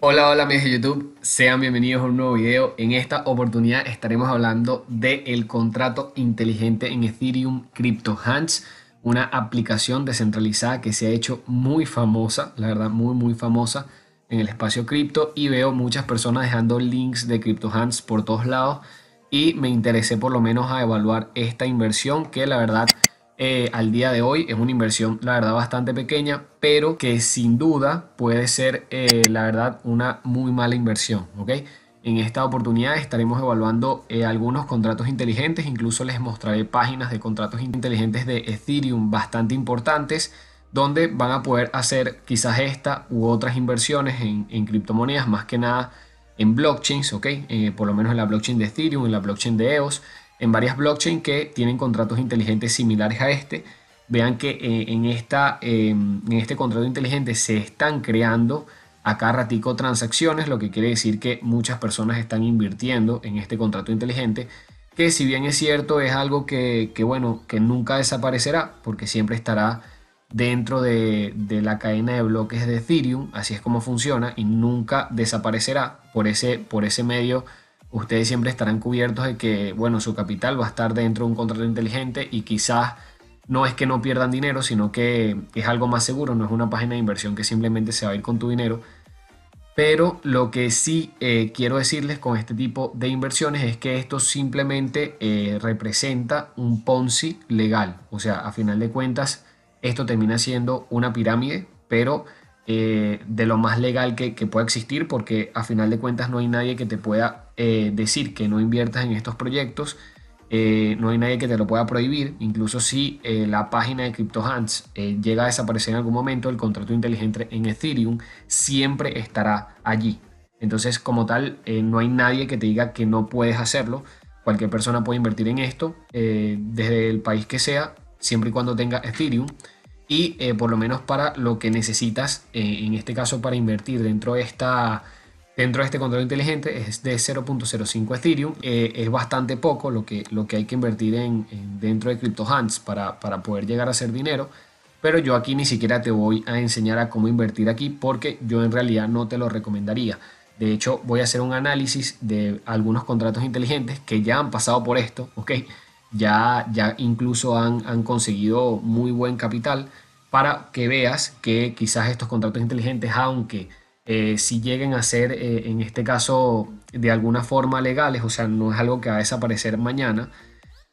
Hola, hola amigos de YouTube, sean bienvenidos a un nuevo video. En esta oportunidad estaremos hablando del el contrato inteligente en Ethereum Hands, una aplicación descentralizada que se ha hecho muy famosa, la verdad muy muy famosa en el espacio cripto y veo muchas personas dejando links de CryptoHands por todos lados y me interesé por lo menos a evaluar esta inversión que la verdad eh, al día de hoy es una inversión la verdad bastante pequeña pero que sin duda puede ser eh, la verdad una muy mala inversión ok en esta oportunidad estaremos evaluando eh, algunos contratos inteligentes incluso les mostraré páginas de contratos inteligentes de ethereum bastante importantes donde van a poder hacer quizás esta u otras inversiones en, criptomonedas, más que nada en blockchains, ¿ok? Eh, por lo menos en la blockchain de Ethereum, en la blockchain de EOS, en varias blockchains que tienen contratos inteligentes similares a este. Vean que eh, en, esta, em, en este contrato inteligente se están creando acá ratico transacciones, lo que quiere decir que muchas personas están invirtiendo en este contrato inteligente, que si bien es cierto, es algo que, que bueno, que nunca desaparecerá, porque siempre estará dentro de, la cadena de bloques de Ethereum, así es como funciona y nunca desaparecerá. Por ese, por ese medio, ustedes siempre estarán cubiertos de que, bueno, su capital va a estar dentro de un contrato inteligente y quizás no es que no pierdan dinero, sino que es algo más seguro, no es una página de inversión que simplemente se va a ir con tu dinero. Pero lo que sí eh, quiero decirles con este tipo de inversiones es que esto simplemente eh, representa un Ponzi legal. O sea, a final de cuentas, esto termina siendo una pirámide, pero eh, de lo más legal que, pueda existir, porque a final de cuentas no hay nadie que te pueda eh, decir que no inviertas en estos proyectos, eh, no hay nadie que te lo pueda prohibir, incluso si la página de CryptoHands llega a desaparecer en algún momento, el contrato inteligente en Ethereum siempre estará allí. Entonces, como tal, no hay nadie que te diga que no puedes hacerlo. Cualquier persona puede invertir en esto, desde el país que sea, siempre y cuando tenga Ethereum. Y eh, por lo menos para lo que necesitas, eh, en este caso para invertir dentro de, esta, dentro de este control inteligente, es de 0.05 Ethereum. Eh, es bastante poco lo que, lo que hay que invertir en, dentro de CryptoHands para, para poder llegar a hacer dinero. Pero yo aquí ni siquiera te voy a enseñar a cómo invertir aquí porque yo en realidad no te lo recomendaría. De hecho, voy a hacer un análisis de algunos contratos inteligentes que ya han pasado por esto, ¿ok? ya, ya incluso han, conseguido muy buen capital para que veas que quizás estos contratos inteligentes, aunque eh, si lleguen a ser, eh, en este caso, de alguna forma legales, o sea, no es algo que va a desaparecer mañana,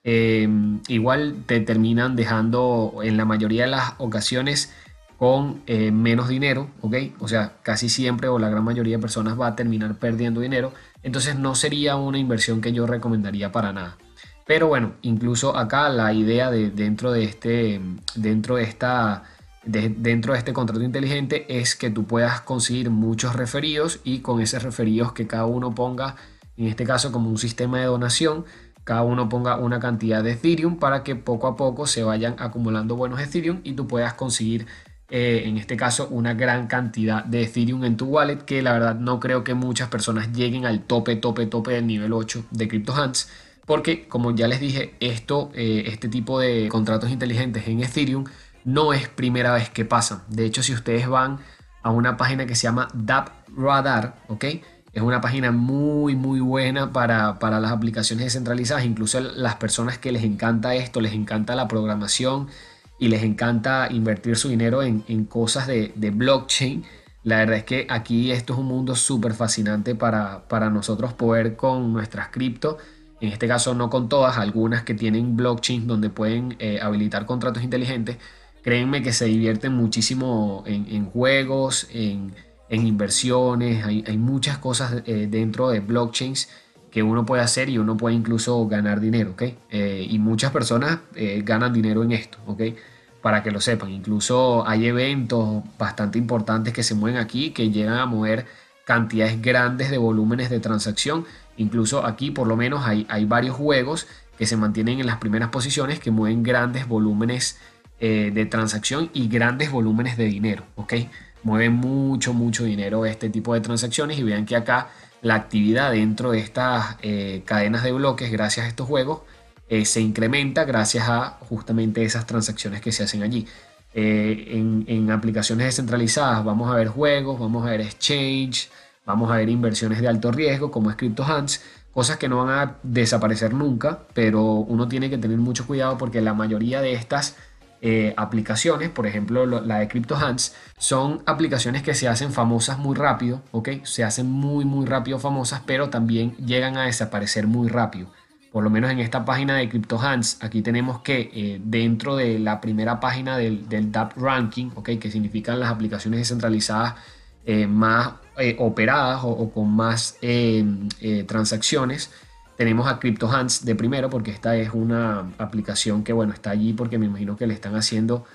em, igual te terminan dejando en la mayoría de las ocasiones con eh, menos dinero, ¿ok? O sea, casi siempre o la gran mayoría de personas va a terminar perdiendo dinero, entonces no sería una inversión que yo recomendaría para nada. Pero bueno, incluso acá la idea de dentro de este, dentro de esta, dentro de este contrato inteligente es que tú puedas conseguir muchos referidos y con esos referidos que cada uno ponga, en este caso como un sistema de donación, cada uno ponga una cantidad de Ethereum para que poco a poco se vayan acumulando buenos Ethereum y tú puedas conseguir eh, en este caso una gran cantidad de Ethereum en tu wallet que la verdad no creo que muchas personas lleguen al tope, tope, tope del nivel 8 de CryptoHunts porque como ya les dije, esto, eh, este tipo de contratos inteligentes en Ethereum no es primera vez que pasa De hecho, si ustedes van a una página que se llama DAP Radar, ¿ok? Es una página muy, muy buena para, las aplicaciones descentralizadas, incluso las personas que les encanta esto, les encanta la programación y les encanta invertir su dinero en, cosas de, blockchain. La verdad es que aquí esto es un mundo súper fascinante para, para nosotros poder con nuestras cripto en este caso no con todas, algunas que tienen blockchains donde pueden eh, habilitar contratos inteligentes, créenme que se divierten muchísimo en, juegos, en, inversiones, hay, muchas cosas eh, dentro de blockchains que uno puede hacer y uno puede incluso ganar dinero, ¿ok? Eh, y muchas personas ganan dinero en esto, ¿ok? Para que lo sepan, incluso hay eventos bastante importantes que se mueven aquí, que llegan a mover cantidades grandes de volúmenes de transacción Incluso aquí por lo menos hay, varios juegos que se mantienen en las primeras posiciones que mueven grandes volúmenes eh, de transacción y grandes volúmenes de dinero. ¿ok? Mueven mucho, mucho dinero este tipo de transacciones y vean que acá la actividad dentro de estas eh, cadenas de bloques gracias a estos juegos eh, se incrementa gracias a justamente esas transacciones que se hacen allí. en, en, aplicaciones descentralizadas vamos a ver juegos, vamos a ver exchange, Vamos a ver inversiones de alto riesgo como es CryptoHands, cosas que no van a desaparecer nunca, pero uno tiene que tener mucho cuidado porque la mayoría de estas eh, aplicaciones, por ejemplo la de CryptoHands, son aplicaciones que se hacen famosas muy rápido, ¿ok? Se hacen muy, muy rápido famosas, pero también llegan a desaparecer muy rápido. Por lo menos en esta página de CryptoHands, aquí tenemos que eh, dentro de la primera página del, del DAP Ranking, ¿ok? Que significan las aplicaciones descentralizadas eh, más eh, operadas o, con más eh, transacciones. Tenemos a CryptoHands de primero porque esta es una aplicación que, bueno, está allí porque me imagino que le están haciendo,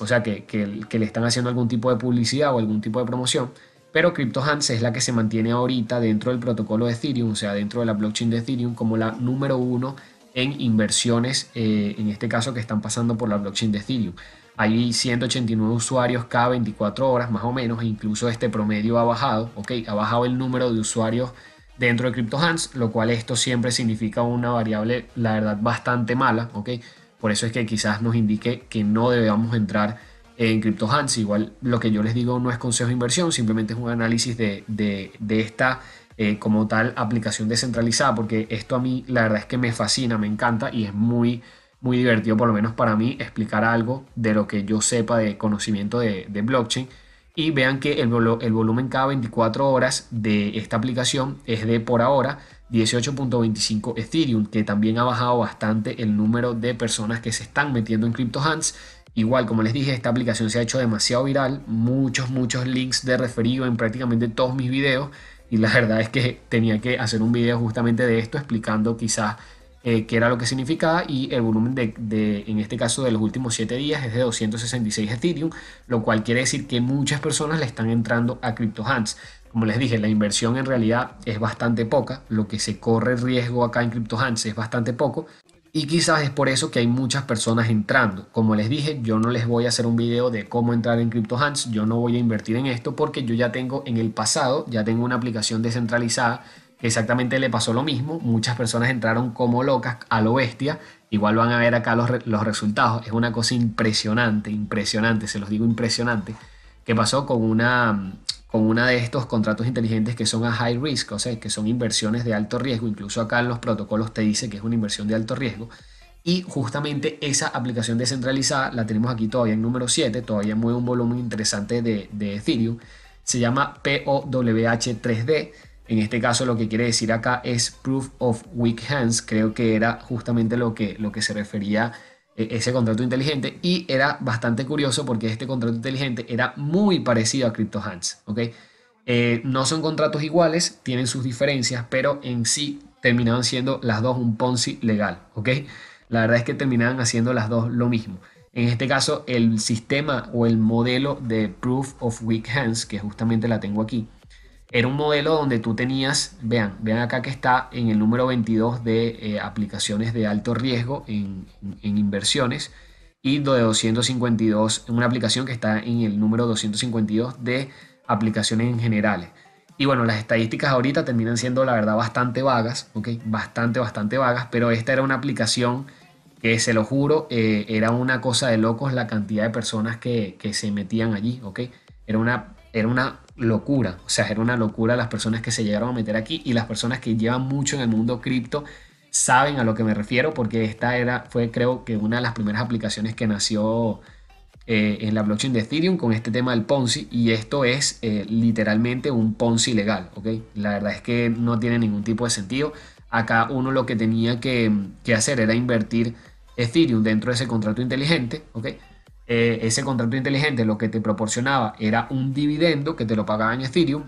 o sea, que, le están haciendo algún tipo de publicidad o algún tipo de promoción pero CryptoHands es la que se mantiene ahorita dentro del protocolo de Ethereum, o sea, dentro de la blockchain de Ethereum, como la número uno en inversiones, en este caso que están pasando por la blockchain de Ethereum. Hay 189 usuarios cada 24 horas más o menos, e incluso este promedio ha bajado, ok, ha bajado el número de usuarios dentro de CryptoHands, lo cual esto siempre significa una variable, la verdad, bastante mala, ok, por eso es que quizás nos indique que no debamos entrar en CryptoHands, igual lo que yo les digo no es consejo de inversión, simplemente es un análisis de, esta eh, como tal aplicación descentralizada, porque esto a mí la verdad es que me fascina, me encanta y es muy muy divertido, por lo menos para mí, explicar algo de lo que yo sepa de conocimiento de, blockchain. Y vean que el, volumen cada 24 horas de esta aplicación es de por ahora 18.25 Ethereum, que también ha bajado bastante el número de personas que se están metiendo en CryptoHands. Igual, como les dije, esta aplicación se ha hecho demasiado viral, muchos, muchos links de referido en prácticamente todos mis videos. Y la verdad es que tenía que hacer un video justamente de esto explicando quizás eh, que era lo que significaba, y el volumen de, en este caso, de los últimos 7 días es de 266 Ethereum, lo cual quiere decir que muchas personas le están entrando a Hands Como les dije, la inversión en realidad es bastante poca, lo que se corre riesgo acá en CryptoHands es bastante poco, y quizás es por eso que hay muchas personas entrando. Como les dije, yo no les voy a hacer un video de cómo entrar en Hands yo no voy a invertir en esto porque yo ya tengo en el pasado, ya tengo una aplicación descentralizada exactamente le pasó lo mismo. Muchas personas entraron como locas a lo bestia. Igual van a ver acá los, resultados. Es una cosa impresionante, impresionante, se los digo impresionante, que pasó con una, con una de estos contratos inteligentes que son a high risk, o sea, que son inversiones de alto riesgo. Incluso acá en los protocolos te dice que es una inversión de alto riesgo. Y justamente esa aplicación descentralizada la tenemos aquí todavía en número 7, todavía mueve un volumen interesante de, de Ethereum. Se llama POWH3D en este caso lo que quiere decir acá es proof of weak hands, creo que era justamente lo que, lo que se refería eh, ese contrato inteligente y era bastante curioso porque este contrato inteligente era muy parecido a Crypto Hands, eh, no son contratos iguales, tienen sus diferencias, pero en sí terminaban siendo las dos un Ponzi legal, ¿ok? La verdad es que terminaban haciendo las dos lo mismo. En este caso, el sistema o el modelo de Proof of Weak Hands, que justamente la tengo aquí, era un modelo donde tú tenías, vean, vean acá que está en el número 22 de eh, aplicaciones de alto riesgo en, en inversiones y de 252, una aplicación que está en el número 252 de aplicaciones en generales. Y bueno, las estadísticas ahorita terminan siendo la verdad bastante vagas, ¿ok? Bastante, bastante vagas, pero esta era una aplicación que se lo juro, eh, era una cosa de locos la cantidad de personas que, que, se metían allí, ¿ok? Era una, era una locura. O sea, era una locura las personas que se llegaron a meter aquí y las personas que llevan mucho en el mundo cripto saben a lo que me refiero porque esta era, fue creo que una de las primeras aplicaciones que nació eh, en la blockchain de Ethereum con este tema del Ponzi y esto es eh, literalmente un Ponzi legal, ¿ok? La verdad es que no tiene ningún tipo de sentido. Acá uno lo que tenía que, que hacer era invertir Ethereum dentro de ese contrato inteligente, ¿ok? Eh, ese contrato inteligente lo que te proporcionaba era un dividendo que te lo pagaba en Ethereum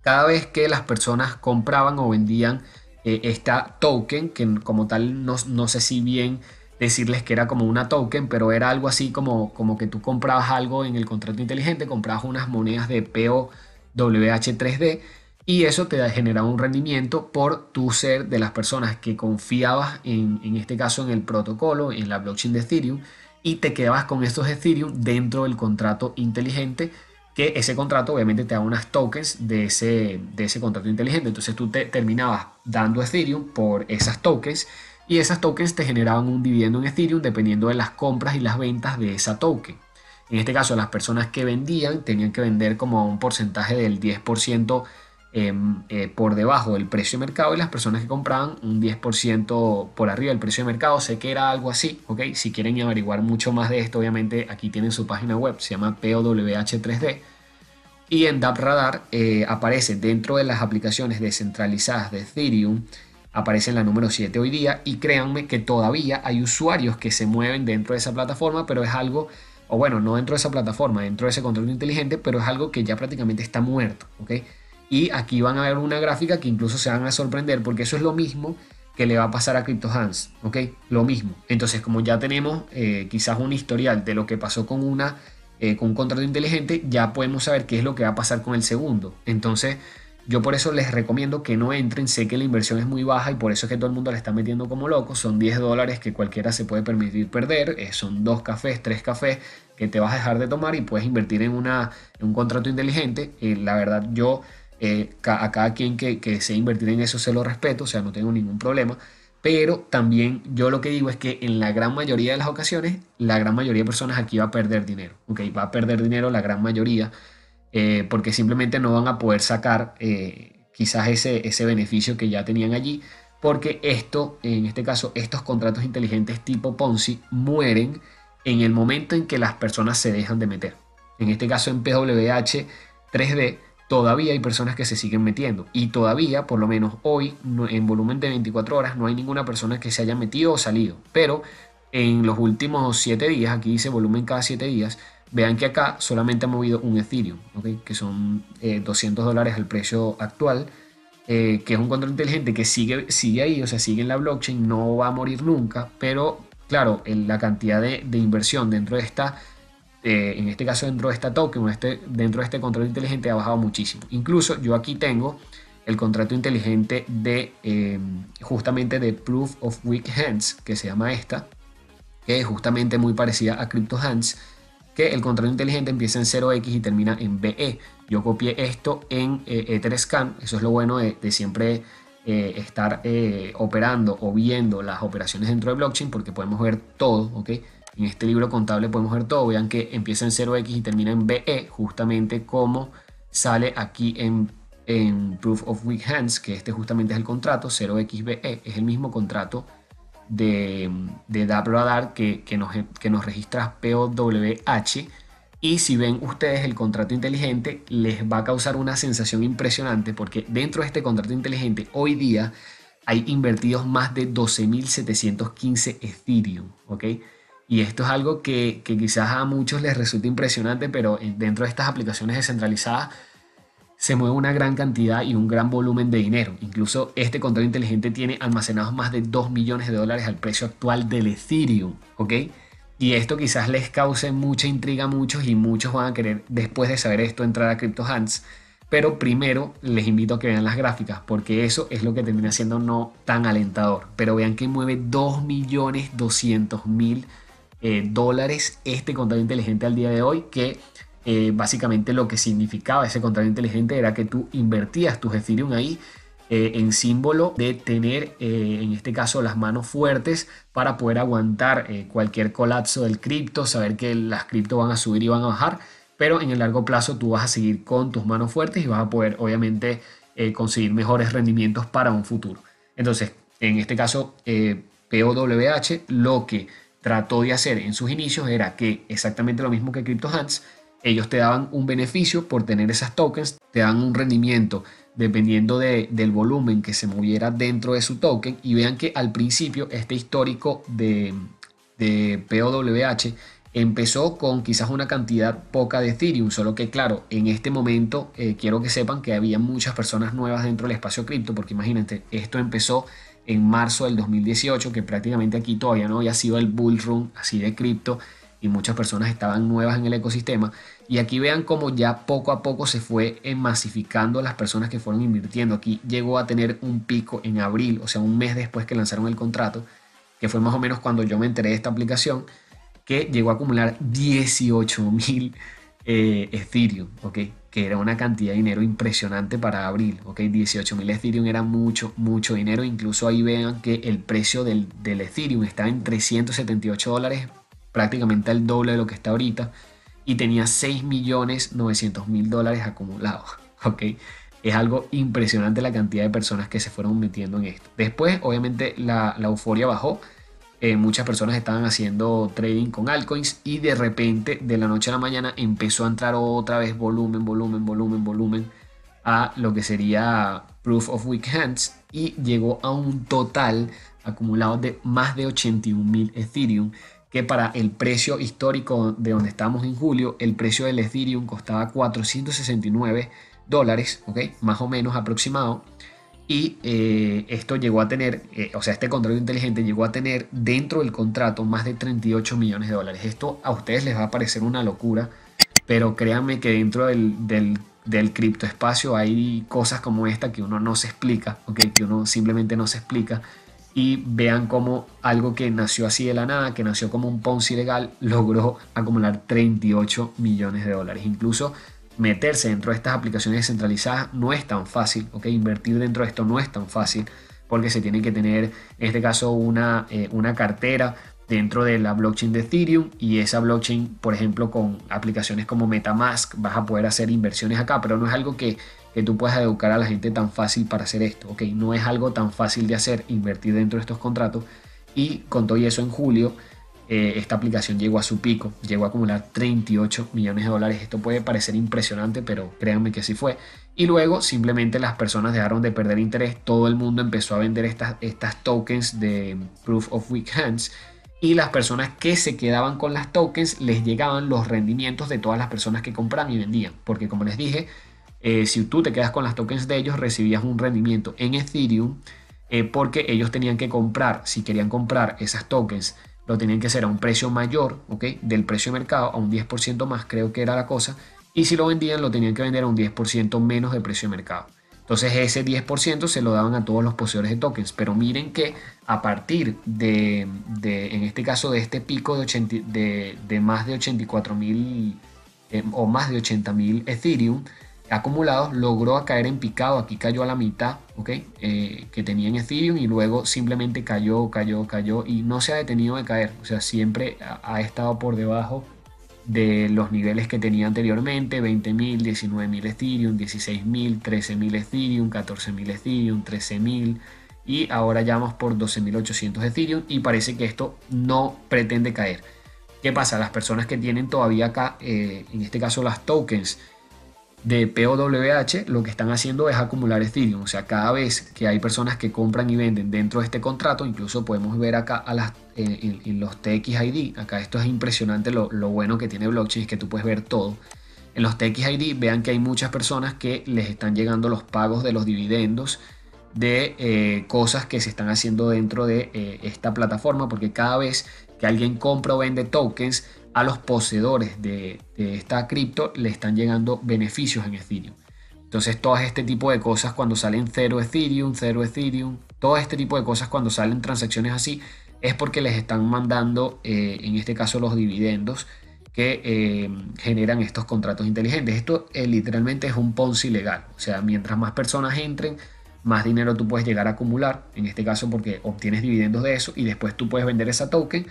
cada vez que las personas compraban o vendían eh, esta token, que como tal no, sé si bien decirles que era como una token, pero era algo así como, como que tú comprabas algo en el contrato inteligente, comprabas unas monedas de POWH3D y eso te generaba un rendimiento por tu ser de las personas que confiabas en, en este caso en el protocolo, en la blockchain de Ethereum y te quedabas con estos Ethereum dentro del contrato inteligente que ese contrato obviamente te da unas tokens de ese, de ese contrato inteligente. Entonces tú te terminabas dando Ethereum por esas tokens y esas tokens te generaban un dividendo en Ethereum dependiendo de las compras y las ventas de esa token. En este caso, las personas que vendían tenían que vender como un porcentaje del 10% Em, eh, por debajo del precio de mercado y las personas que compraban un 10% por arriba del precio de mercado. Sé que era algo así, ¿ok? Si quieren averiguar mucho más de esto, obviamente aquí tienen su página web, se llama POWH3D. Y en DAP eh, aparece dentro de las aplicaciones descentralizadas de Ethereum, aparece en la número 7 hoy día y créanme que todavía hay usuarios que se mueven dentro de esa plataforma, pero es algo o bueno, no dentro de esa plataforma, dentro de ese control inteligente, pero es algo que ya prácticamente está muerto, ¿ok? Y aquí van a ver una gráfica que incluso se van a sorprender porque eso es lo mismo que le va a pasar a CryptoHands, ¿ok? Lo mismo. Entonces, como ya tenemos eh, quizás un historial de lo que pasó con una eh, con un contrato inteligente, ya podemos saber qué es lo que va a pasar con el segundo. Entonces, yo por eso les recomiendo que no entren. Sé que la inversión es muy baja y por eso es que todo el mundo la está metiendo como loco. Son 10 dólares que cualquiera se puede permitir perder. Eh, son dos cafés, tres cafés que te vas a dejar de tomar y puedes invertir en, una, en un contrato inteligente. la verdad, yo eh, a cada quien que, que desee invertir en eso se lo respeto, o sea, no tengo ningún problema. Pero también yo lo que digo es que en la gran mayoría de las ocasiones, la gran mayoría de personas aquí va a perder dinero. Ok, va a perder dinero la gran mayoría eh, porque simplemente no van a poder sacar eh, quizás ese, ese beneficio que ya tenían allí. Porque esto, en este caso, estos contratos inteligentes tipo Ponzi mueren en el momento en que las personas se dejan de meter. En este caso en PWH 3D todavía hay personas que se siguen metiendo. Y todavía, por lo menos hoy, en volumen de 24 horas, no hay ninguna persona que se haya metido o salido. Pero en los últimos 7 días, aquí dice volumen cada 7 días, vean que acá solamente ha movido un Ethereum, que son 200 eh, dólares al precio actual. Eh, que es un control inteligente que sigue, sigue ahí, o sea, sigue en la blockchain, no va a morir nunca, pero claro, en la cantidad de inversión dentro de esta eh, en este caso dentro de esta token, este, dentro de este contrato inteligente, ha bajado muchísimo. Incluso yo aquí tengo el contrato inteligente de eh, justamente de Proof of Weak Hands, que se llama esta, que es justamente muy parecida a Crypto Hands, que el contrato inteligente empieza en 0x y termina en BE. Yo copié esto en eh, Etherscan, eso es lo bueno de, siempre estar operando o viendo las operaciones dentro de blockchain porque podemos ver todo, ¿ok? En este libro contable podemos ver todo. Vean que empieza en 0x y termina en BE, justamente como sale aquí en, Proof of Weak Hands, que este justamente es el contrato, 0xBE, es el mismo contrato de, de que, nos, que nos registra POWH. Y si ven ustedes el contrato inteligente, les va a causar una sensación impresionante porque dentro de este contrato inteligente hoy día hay invertidos más de 12.715 Ethereum, ¿ok? Y esto es algo que, quizás a muchos les resulte impresionante, pero dentro de estas aplicaciones descentralizadas se mueve una gran cantidad y un gran volumen de dinero. Incluso este control inteligente tiene almacenados más de 2 millones de dólares al precio actual del Ethereum, Y esto quizás les cause mucha intriga a muchos y muchos van a querer, después de saber esto, entrar a CryptoHands. Pero primero les invito a que vean las gráficas, porque eso es lo que termina siendo no tan alentador. Pero vean que mueve 2.200.000 millones eh, dólares este contrato inteligente al día de hoy, que eh, básicamente lo que significaba ese contrato inteligente era que tú invertías tu Ethereum ahí eh, en símbolo de tener, en este caso, las manos fuertes para poder aguantar cualquier colapso del cripto, saber que las cripto van a subir y van a bajar, pero en el largo plazo tú vas a seguir con tus manos fuertes y vas a poder, obviamente, conseguir mejores rendimientos para un futuro. Entonces, en este caso, POWH, lo que trató de hacer en sus inicios era que exactamente lo mismo que CryptoHands, ellos te daban un beneficio por tener esas tokens, te dan un rendimiento dependiendo del volumen que se moviera dentro de su token y vean que al principio este histórico de, de POWH empezó con quizás una cantidad poca de Ethereum, solo que claro, en este momento eh, quiero que sepan que había muchas personas nuevas dentro del espacio cripto, porque imagínate, esto empezó en marzo del 2018, que prácticamente aquí todavía no había sido el bull run así de cripto y muchas personas estaban nuevas en el ecosistema. Y aquí vean cómo ya poco a poco se fue masificando las personas que fueron invirtiendo. Aquí llegó a tener un pico en abril, o sea, un mes después que lanzaron el contrato, que fue más o menos cuando yo me enteré de esta aplicación, que llegó a acumular 18 mil eh, Ethereum, ¿ok? que era una cantidad de dinero impresionante para abril. ¿ok? 18.000 Ethereum era mucho, mucho dinero. Incluso ahí vean que el precio del, del Ethereum estaba en 378 dólares, prácticamente el doble de lo que está ahorita. Y tenía 6.900.000 dólares acumulados. Es algo impresionante la cantidad de personas que se fueron metiendo en esto. Después, obviamente, la euforia bajó eh, muchas personas estaban haciendo trading con altcoins y de repente, de la noche a la mañana, empezó a entrar otra vez volumen, volumen, volumen, volumen a lo que sería Proof of Weak Hands y llegó a un total acumulado de más de 81.000 mil Ethereum que para el precio histórico de donde estamos en julio, el precio del Ethereum costaba 469 dólares, ¿ok? Más o menos aproximado y eh, esto llegó a tener, eh, o sea, este contrato inteligente llegó a tener dentro del contrato más de 38 millones de dólares. Esto a ustedes les va a parecer una locura, pero créanme que dentro del, del, del criptoespacio hay cosas como esta que uno no se explica, ¿okay? que uno simplemente no se explica. Y vean cómo algo que nació así de la nada, que nació como un Ponzi legal, logró acumular 38 millones de dólares. Incluso meterse dentro de estas aplicaciones descentralizadas no es tan fácil, ¿ok? Invertir dentro de esto no es tan fácil porque se tiene que tener, en este caso, una, eh, una cartera dentro de la blockchain de Ethereum y esa blockchain, por ejemplo, con aplicaciones como Metamask, vas a poder hacer inversiones acá, pero no es algo que, tú puedas educar a la gente tan fácil para hacer esto, ¿ok? No es algo tan fácil de hacer, invertir dentro de estos contratos y con todo eso en julio eh, esta aplicación llegó a su pico, llegó a acumular 38 millones de dólares. Esto puede parecer impresionante, pero créanme que sí fue. Y luego simplemente las personas dejaron de perder interés, todo el mundo empezó a vender estas, estas tokens de Proof of Weak Hands y las personas que se quedaban con las tokens les llegaban los rendimientos de todas las personas que compraban y vendían. Porque como les dije, eh, si tú te quedas con las tokens de ellos, recibías un rendimiento en Ethereum eh, porque ellos tenían que comprar, si querían comprar esas tokens lo tenían que hacer a un precio mayor, ¿ok? Del precio de mercado, a un 10% más, creo que era la cosa. Y si lo vendían, lo tenían que vender a un 10% menos del precio de mercado. Entonces ese 10% se lo daban a todos los poseedores de tokens. Pero miren que a partir de, en este caso, de este pico de, de, más de 84 mil eh, o más de 80 mil Ethereum, acumulados, logró caer en picado, aquí cayó a la mitad, ¿ok? Eh, que tenía en Ethereum y luego simplemente cayó, cayó, cayó y no se ha detenido de caer, o sea, siempre ha, estado por debajo de los niveles que tenía anteriormente, 20.000, 19.000 Ethereum, 16.000, 13.000 Ethereum, 14.000 Ethereum, 13.000 y ahora ya vamos por 12.800 Ethereum y parece que esto no pretende caer. ¿Qué pasa? Las personas que tienen todavía acá, eh, en este caso las tokens, de POWH lo que están haciendo es acumular Ethereum. O sea, cada vez que hay personas que compran y venden dentro de este contrato, incluso podemos ver acá a las, en, los TXID, acá esto es impresionante lo, bueno que tiene blockchain, es que tú puedes ver todo. En los TXID vean que hay muchas personas que les están llegando los pagos de los dividendos de eh, cosas que se están haciendo dentro de eh, esta plataforma, porque cada vez que alguien compra o vende tokens, a los poseedores de, esta cripto le están llegando beneficios en Ethereum. Entonces, todo este tipo de cosas cuando salen cero Ethereum, cero Ethereum, todo este tipo de cosas cuando salen transacciones así, es porque les están mandando, eh, en este caso, los dividendos que eh, generan estos contratos inteligentes. Esto eh, literalmente es un Ponzi legal. O sea, mientras más personas entren, más dinero tú puedes llegar a acumular, en este caso porque obtienes dividendos de eso y después tú puedes vender esa token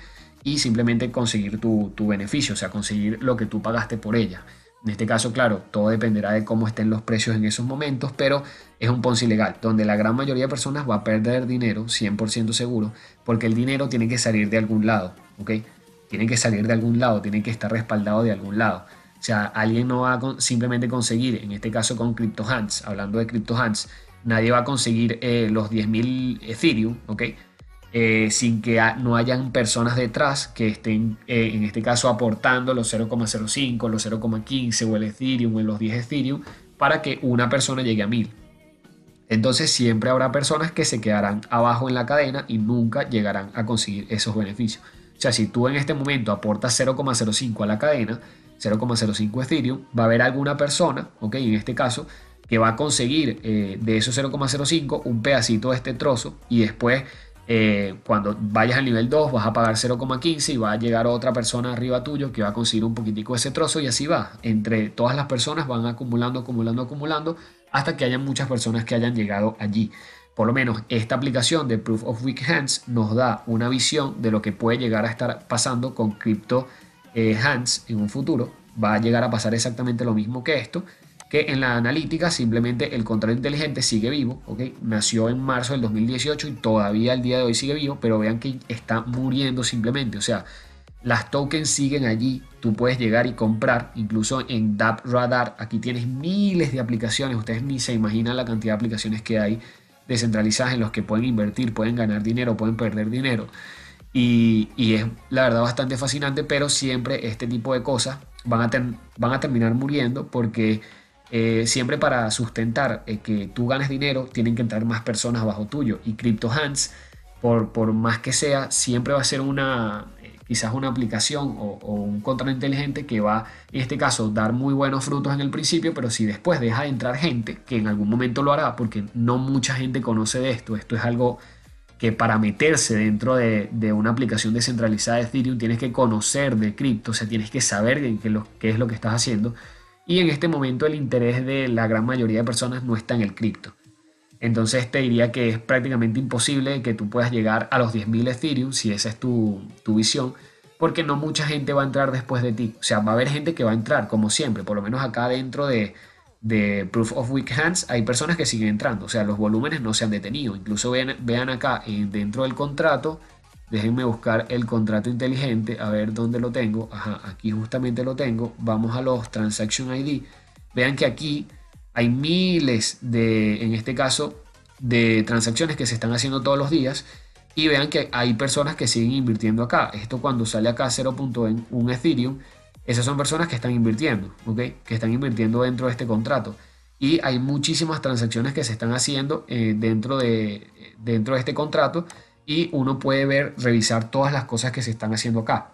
y simplemente conseguir tu, beneficio, o sea, conseguir lo que tú pagaste por ella. En este caso, claro, todo dependerá de cómo estén los precios en esos momentos, pero es un Ponzi legal, donde la gran mayoría de personas va a perder dinero, 100% seguro, porque el dinero tiene que salir de algún lado, ¿ok? Tiene que salir de algún lado, tiene que estar respaldado de algún lado. O sea, alguien no va a simplemente conseguir, en este caso con CryptoHands, hablando de CryptoHands, nadie va a conseguir eh, los 10.000 Ethereum, ¿ok? Eh, sin que no hayan personas detrás que estén, eh, en este caso, aportando los 0,05, los 0,15 o el Ethereum o los 10 Ethereum para que una persona llegue a 1000. Entonces siempre habrá personas que se quedarán abajo en la cadena y nunca llegarán a conseguir esos beneficios. O sea, si tú en este momento aportas 0,05 a la cadena, 0,05 Ethereum, va a haber alguna persona, ok, en este caso, que va a conseguir eh, de esos 0,05 un pedacito de este trozo y después eh, cuando vayas al nivel 2 vas a pagar 0,15 y va a llegar otra persona arriba tuyo que va a conseguir un poquitico ese trozo y así va. Entre todas las personas van acumulando, acumulando, acumulando hasta que hayan muchas personas que hayan llegado allí. Por lo menos esta aplicación de Proof of Weak Hands nos da una visión de lo que puede llegar a estar pasando con Crypto eh, Hands en un futuro. Va a llegar a pasar exactamente lo mismo que esto que en la analítica simplemente el contrato inteligente sigue vivo, ¿ok? Nació en marzo del 2018 y todavía el día de hoy sigue vivo, pero vean que está muriendo simplemente, o sea, las tokens siguen allí, tú puedes llegar y comprar, incluso en DAP Radar, aquí tienes miles de aplicaciones, ustedes ni se imaginan la cantidad de aplicaciones que hay descentralizadas en los que pueden invertir, pueden ganar dinero, pueden perder dinero. Y, es la verdad bastante fascinante, pero siempre este tipo de cosas van a, van a terminar muriendo porque eh, siempre para sustentar eh, que tú ganes dinero, tienen que entrar más personas bajo tuyo. Y CryptoHands, por, por más que sea, siempre va a ser una eh, quizás una aplicación o, un contrato inteligente que va, en este caso, dar muy buenos frutos en el principio, pero si después deja de entrar gente, que en algún momento lo hará, porque no mucha gente conoce de esto, esto es algo que para meterse dentro de, de una aplicación descentralizada de Ethereum tienes que conocer de cripto, o sea, tienes que saber qué es lo que estás haciendo y en este momento el interés de la gran mayoría de personas no está en el cripto. Entonces te diría que es prácticamente imposible que tú puedas llegar a los 10.000 Ethereum, si esa es tu, visión, porque no mucha gente va a entrar después de ti. O sea, va a haber gente que va a entrar, como siempre, por lo menos acá dentro de, de Proof of Weak Hands, hay personas que siguen entrando. O sea, los volúmenes no se han detenido. Incluso vean acá, eh, dentro del contrato, Déjenme buscar el contrato inteligente, a ver dónde lo tengo. Ajá, aquí justamente lo tengo. Vamos a los Transaction ID. Vean que aquí hay miles de, en este caso, de transacciones que se están haciendo todos los días. Y vean que hay personas que siguen invirtiendo acá. Esto cuando sale acá 0.1 Ethereum, esas son personas que están invirtiendo, ¿ok? Que están invirtiendo dentro de este contrato. Y hay muchísimas transacciones que se están haciendo eh, dentro, de, dentro de este contrato y uno puede ver, revisar todas las cosas que se están haciendo acá.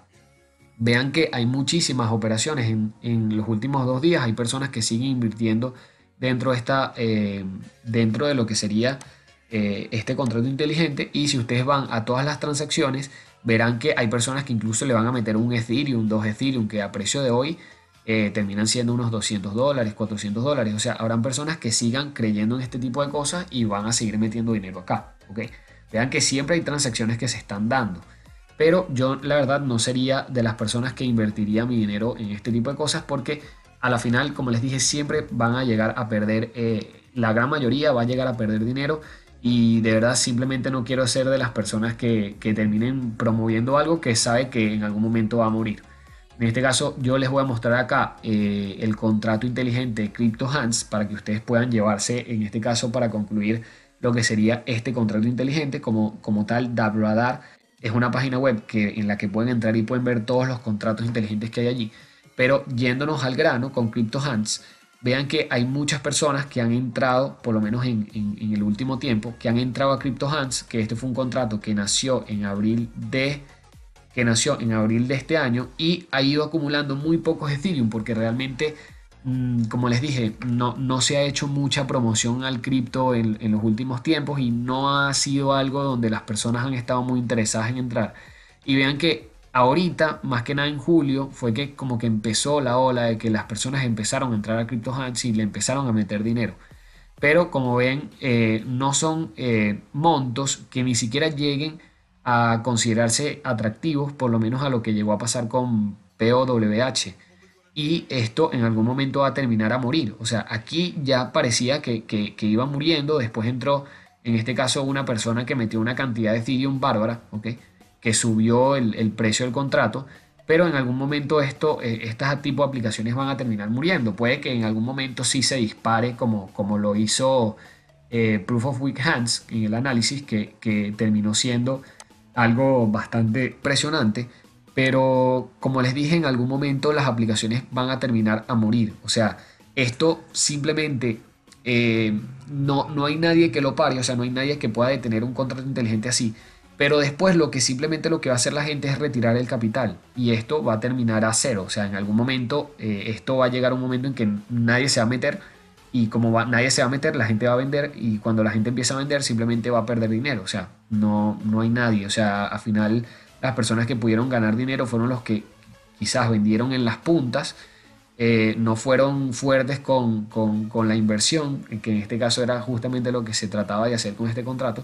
Vean que hay muchísimas operaciones en, los últimos dos días, hay personas que siguen invirtiendo dentro de, esta, eh, dentro de lo que sería eh, este contrato inteligente y si ustedes van a todas las transacciones, verán que hay personas que incluso le van a meter un Ethereum, dos Ethereum, que a precio de hoy eh, terminan siendo unos 200 dólares, 400 dólares. O sea, habrán personas que sigan creyendo en este tipo de cosas y van a seguir metiendo dinero acá. Vean que siempre hay transacciones que se están dando. Pero yo la verdad no sería de las personas que invertiría mi dinero en este tipo de cosas porque a la final, como les dije, siempre van a llegar a perder, eh, la gran mayoría va a llegar a perder dinero y de verdad simplemente no quiero ser de las personas que, terminen promoviendo algo que sabe que en algún momento va a morir. En este caso yo les voy a mostrar acá eh, el contrato inteligente CryptoHands para que ustedes puedan llevarse, en este caso para concluir lo que sería este contrato inteligente como, como tal, DABradar es una página web que, en la que pueden entrar y pueden ver todos los contratos inteligentes que hay allí. Pero yéndonos al grano con CryptoHands, vean que hay muchas personas que han entrado, por lo menos en, el último tiempo, que han entrado a CryptoHands, que este fue un contrato que nació en abril de que nació en abril de este año y ha ido acumulando muy pocos Ethereum porque realmente Mm, como les dije, no, se ha hecho mucha promoción al cripto en, los últimos tiempos y no ha sido algo donde las personas han estado muy interesadas en entrar. Y vean que ahorita, más que nada en julio, fue que como que empezó la ola de que las personas empezaron a entrar a CryptoHands y le empezaron a meter dinero. Pero como ven, eh, no son eh, montos que ni siquiera lleguen a considerarse atractivos, por lo menos a lo que llegó a pasar con POWH y esto en algún momento va a terminar a morir. O sea, aquí ya parecía que, iba muriendo, después entró, en este caso, una persona que metió una cantidad de Ethereum bárbara, que subió el, precio del contrato, pero en algún momento esto, e, estas tipo de aplicaciones van a terminar muriendo. Puede que en algún momento sí se dispare como, como lo hizo eh, Proof of Weak Hands en el análisis, que, que terminó siendo algo bastante presionante pero como les dije, en algún momento las aplicaciones van a terminar a morir. O sea, esto simplemente eh, no, no hay nadie que lo pare, o sea, no hay nadie que pueda detener un contrato inteligente así. Pero después lo que simplemente lo que va a hacer la gente es retirar el capital y esto va a terminar a cero. O sea, en algún momento eh, esto va a llegar a un momento en que nadie se va a meter y como nadie se va a meter, la gente va a vender y cuando la gente empieza a vender simplemente va a perder dinero. O sea, no, no hay nadie. O sea, al final las personas que pudieron ganar dinero fueron los que quizás vendieron en las puntas, eh, no fueron fuertes con, la inversión, que en este caso era justamente lo que se trataba de hacer con este contrato,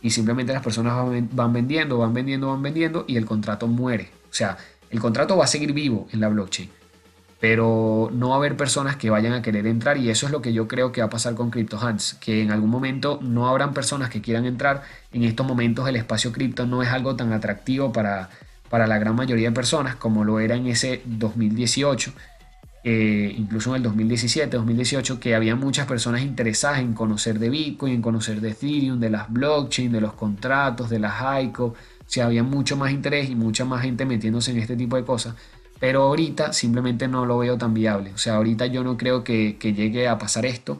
y simplemente las personas van, van vendiendo, van vendiendo, van vendiendo, y el contrato muere. O sea, el contrato va a seguir vivo en la blockchain pero no va a haber personas que vayan a querer entrar y eso es lo que yo creo que va a pasar con CryptoHands, que en algún momento no habrán personas que quieran entrar. En estos momentos el espacio cripto no es algo tan atractivo para, la gran mayoría de personas como lo era en ese 2018. Eh, incluso en el 2017, 2018, que había muchas personas interesadas en conocer de Bitcoin, en conocer de Ethereum, de las blockchain, de los contratos, de las ICO, se había mucho más interés y mucha más gente metiéndose en este tipo de cosas pero ahorita simplemente no lo veo tan viable. O sea, ahorita yo no creo que, llegue a pasar esto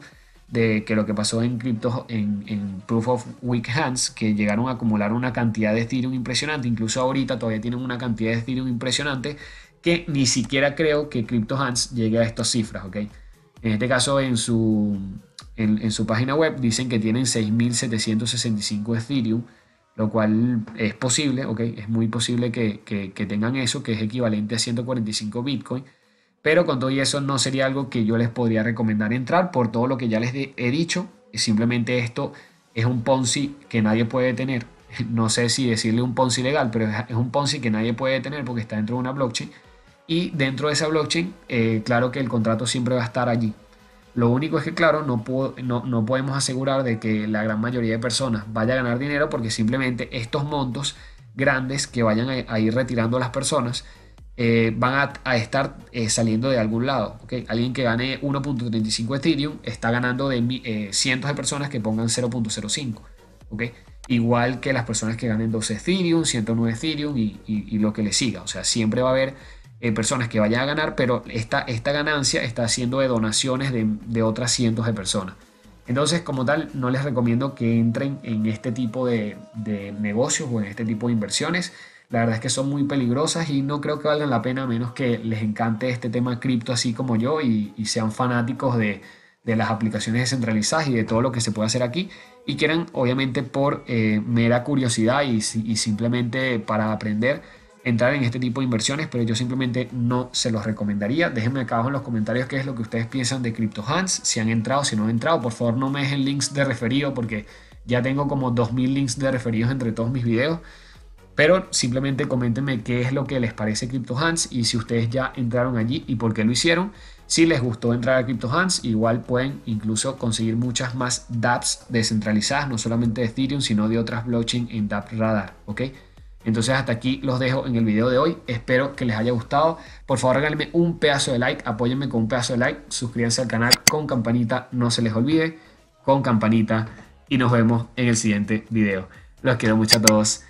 de que lo que pasó en cripto, en, Proof of Weak Hands, que llegaron a acumular una cantidad de Ethereum impresionante, incluso ahorita todavía tienen una cantidad de Ethereum impresionante, que ni siquiera creo que Crypto Hands llegue a estas cifras, ¿ok? En este caso, en su, en su página web dicen que tienen 6.765 Ethereum, lo cual es posible, ¿ok? Es muy posible que, tengan eso, que es equivalente a 145 Bitcoin, pero con todo y eso no sería algo que yo les podría recomendar entrar por todo lo que ya les he dicho, simplemente esto es un Ponzi que nadie puede tener. No sé si decirle un Ponzi legal, pero es un Ponzi que nadie puede tener porque está dentro de una blockchain. Y dentro de esa blockchain, eh, claro que el contrato siempre va a estar allí. Lo único es que, claro, no, no, podemos asegurar de que la gran mayoría de personas vaya a ganar dinero porque simplemente estos montos grandes que vayan a, ir retirando las personas eh, van a, estar eh, saliendo de algún lado. Alguien que gane 1.35 Ethereum está ganando de eh, cientos de personas que pongan 0.05. Igual que las personas que ganen 12 Ethereum, 109 Ethereum y, y lo que le siga. O sea, siempre va a haber eh, personas que vayan a ganar, pero esta, esta ganancia está haciendo de donaciones de, otras cientos de personas. Entonces, como tal, no les recomiendo que entren en este tipo de, negocios o en este tipo de inversiones. La verdad es que son muy peligrosas y no creo que valgan la pena a menos que les encante este tema cripto así como yo y, sean fanáticos de, las aplicaciones descentralizadas y de todo lo que se puede hacer aquí y quieran obviamente por eh, mera curiosidad y, simplemente para aprender entrar en este tipo de inversiones, pero yo simplemente no se los recomendaría. Déjenme acá abajo en los comentarios qué es lo que ustedes piensan de CryptoHands, si han entrado, si no han entrado. Por favor, no me dejen links de referido porque ya tengo como 2000 links de referidos entre todos mis videos. Pero simplemente coméntenme qué es lo que les parece CryptoHands y si ustedes ya entraron allí y por qué lo hicieron. Si les gustó entrar a CryptoHands, igual pueden incluso conseguir muchas más dApps descentralizadas, no solamente de Ethereum, sino de otras blockchain en DApp Radar, ¿ok? Entonces hasta aquí los dejo en el video de hoy. Espero que les haya gustado. Por favor regálenme un pedazo de like, apóyenme con un pedazo de like, suscríbanse al canal con campanita, no se les olvide, con campanita y nos vemos en el siguiente video. Los quiero mucho a todos.